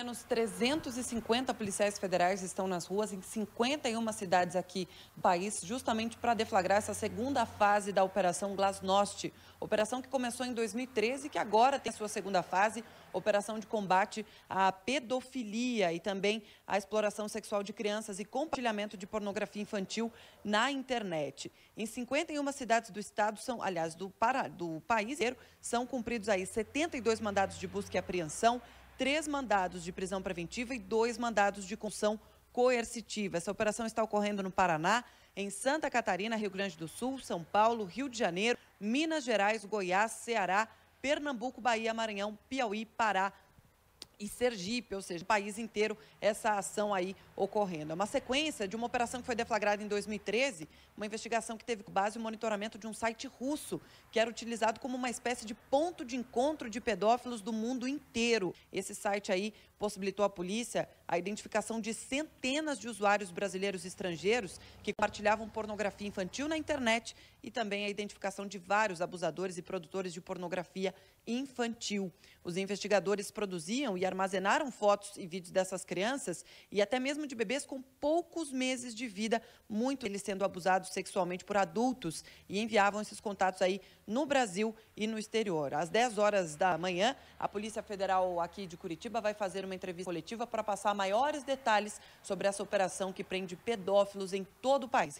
menos 350 policiais federais estão nas ruas em 51 cidades aqui do país, justamente para deflagrar essa segunda fase da Operação Glasnost. Operação que começou em 2013 e que agora tem sua segunda fase, operação de combate à pedofilia e também à exploração sexual de crianças e compartilhamento de pornografia infantil na internet. Em 51 cidades do estado, são, aliás, do, para, do país inteiro, são cumpridos aí 72 mandados de busca e apreensão, três mandados de prisão preventiva e dois mandados de condução coercitiva. Essa operação está ocorrendo no Paraná, em Santa Catarina, Rio Grande do Sul, São Paulo, Rio de Janeiro, Minas Gerais, Goiás, Ceará, Pernambuco, Bahia, Maranhão, Piauí, Pará, e Sergipe, ou seja, o país inteiro, essa ação aí ocorrendo. É uma sequência de uma operação que foi deflagrada em 2013, uma investigação que teve base o monitoramento de um site russo, que era utilizado como uma espécie de ponto de encontro de pedófilos do mundo inteiro. Esse site aí possibilitou à polícia a identificação de centenas de usuários brasileiros e estrangeiros que compartilhavam pornografia infantil na internet e também a identificação de vários abusadores e produtores de pornografia infantil. Os investigadores produziam e armazenaram fotos e vídeos dessas crianças e até mesmo de bebês com poucos meses de vida, muito eles sendo abusados sexualmente por adultos e enviavam esses contatos aí no Brasil e no exterior. Às 10 horas da manhã, a Polícia Federal aqui de Curitiba vai fazer uma entrevista coletiva para passar maiores detalhes sobre essa operação que prende pedófilos em todo o país.